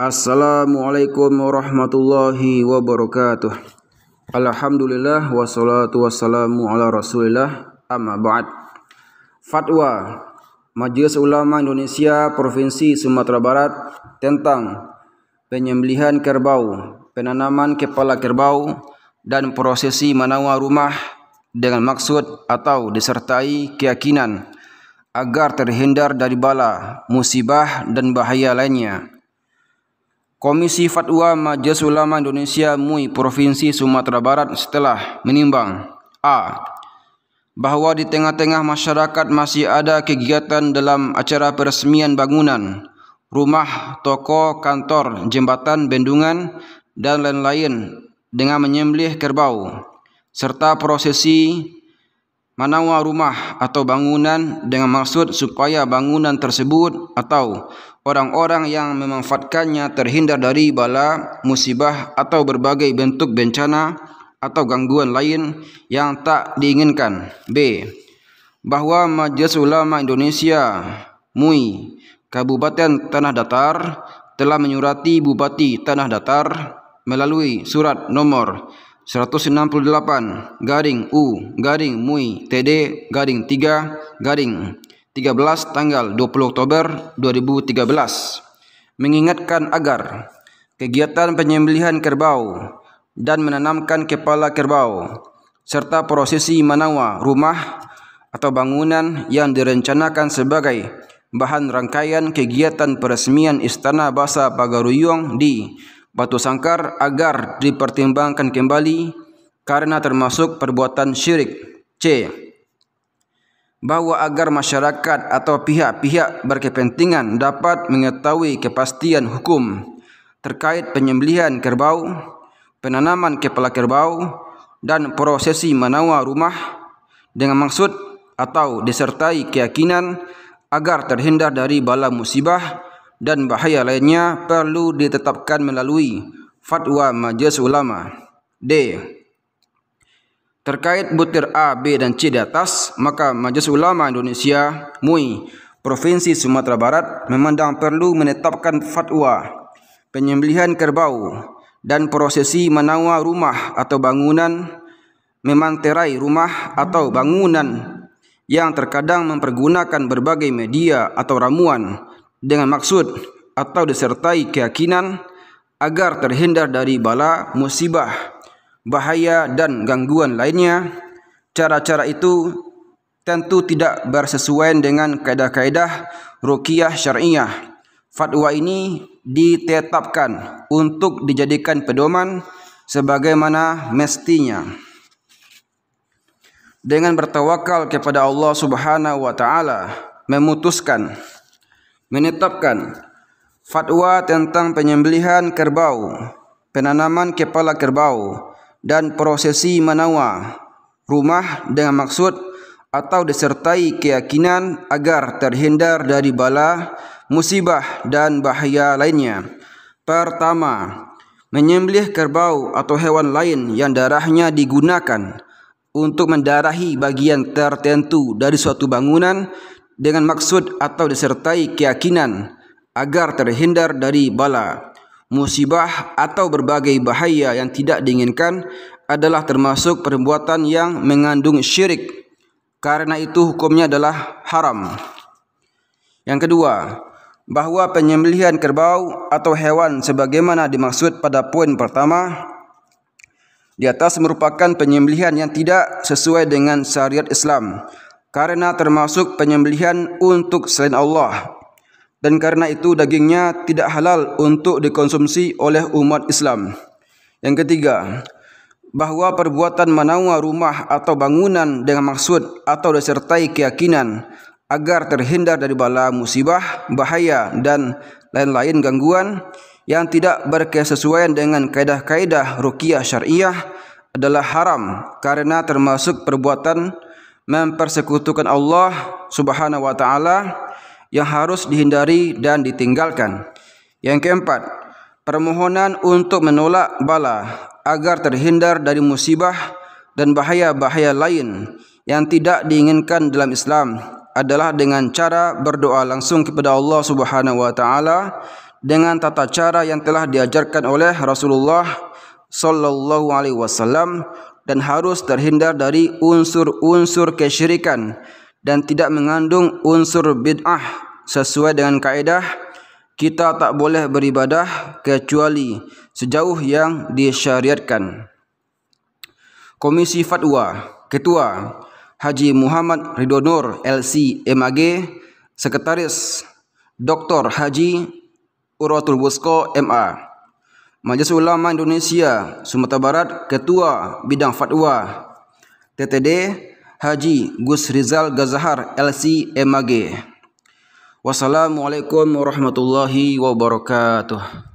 Assalamualaikum warahmatullahi wabarakatuh. Alhamdulillah wassalatu wassalamu ala Rasulillah amma ba'd. Fatwa Majelis Ulama Indonesia Provinsi Sumatera Barat tentang penyembelihan kerbau, penanaman kepala kerbau dan prosesi menawar rumah dengan maksud atau disertai keyakinan agar terhindar dari bala, musibah dan bahaya lainnya. Komisi Fatwa Majelis Ulama Indonesia MUI Provinsi Sumatera Barat setelah menimbang A. Bahawa di tengah-tengah masyarakat masih ada kegiatan dalam acara peresmian bangunan, rumah, toko, kantor, jembatan, bendungan dan lain-lain dengan menyembelih kerbau serta prosesi manawa rumah atau bangunan dengan maksud supaya bangunan tersebut atau orang-orang yang memanfaatkannya terhindar dari bala, musibah atau berbagai bentuk bencana atau gangguan lain yang tak diinginkan. B. Bahwa Majelis Ulama Indonesia MUI Kabupaten Tanah Datar telah menyurati Bupati Tanah Datar melalui surat nomor 168 garing U garing MUI TD garing 3 garing 13 tanggal 20 Oktober 2013 mengingatkan agar kegiatan penyembelihan kerbau dan menanamkan kepala kerbau serta prosesi manawa rumah atau bangunan yang direncanakan sebagai bahan rangkaian kegiatan peresmian Istana Basa Pagaruyung di Batu Sangkar agar dipertimbangkan kembali karena termasuk perbuatan syirik. C. bahawa agar masyarakat atau pihak-pihak berkepentingan dapat mengetahui kepastian hukum terkait penyembelihan kerbau, penanaman kepala kerbau dan prosesi menawa rumah dengan maksud atau disertai keyakinan agar terhindar dari bala musibah dan bahaya lainnya perlu ditetapkan melalui fatwa majlis ulama. D. Terkait butir A, B dan C di atas, maka Majlis Ulama Indonesia, MUI, Provinsi Sumatera Barat memandang perlu menetapkan fatwa penyembelihan kerbau dan prosesi menawa rumah atau bangunan memanterai rumah atau bangunan yang terkadang mempergunakan berbagai media atau ramuan dengan maksud atau disertai keyakinan agar terhindar dari bala musibah bahaya dan gangguan lainnya. Cara-cara itu tentu tidak bersesuaian dengan kaedah-kaedah rukiah syariah. Fatwa ini ditetapkan untuk dijadikan pedoman sebagaimana mestinya. Dengan bertawakal kepada Allah Subhanahu wa taala memutuskan menetapkan fatwa tentang penyembelihan kerbau, penanaman kepala kerbau, dan prosesi manawa rumah dengan maksud atau disertai keyakinan agar terhindar dari bala, musibah dan bahaya lainnya. Pertama, menyembelih kerbau atau hewan lain yang darahnya digunakan untuk mendarahi bagian tertentu dari suatu bangunan dengan maksud atau disertai keyakinan agar terhindar dari bala, musibah atau berbagai bahaya yang tidak diinginkan adalah termasuk perbuatan yang mengandung syirik karena itu hukumnya adalah haram. Yang kedua, bahwa penyembelihan kerbau atau hewan sebagaimana dimaksud pada poin pertama di atas merupakan penyembelihan yang tidak sesuai dengan syariat Islam karena termasuk penyembelihan untuk selain Allah dan karena itu dagingnya tidak halal untuk dikonsumsi oleh umat Islam. Yang ketiga, bahwa perbuatan menawa rumah atau bangunan dengan maksud atau disertai keyakinan agar terhindar dari bala musibah, bahaya dan lain-lain gangguan yang tidak berkesesuaian dengan kaedah-kaedah rukiah syariah adalah haram karena termasuk perbuatan mempersekutukan Allah subhanahu wa ta'ala yang harus dihindari dan ditinggalkan. Yang keempat, permohonan untuk menolak bala agar terhindar dari musibah dan bahaya-bahaya lain yang tidak diinginkan dalam Islam adalah dengan cara berdoa langsung kepada Allah Subhanahu wa taala dengan tata cara yang telah diajarkan oleh Rasulullah sallallahu alaihi wasallam dan harus terhindar dari unsur-unsur kesyirikan dan tidak mengandung unsur bid'ah sesuai dengan kaedah kita tak boleh beribadah kecuali sejauh yang disyariatkan Komisi Fatwa Ketua Haji Muhammad Ridho Nur LC MAG Sekretaris Dr. Haji Uratul Busko MA Majlis Ulama Indonesia Sumatera Barat Ketua Bidang Fatwa TTD Haji Gus Rizal Gazahar LC MAG Wassalamualaikum warahmatullahi wabarakatuh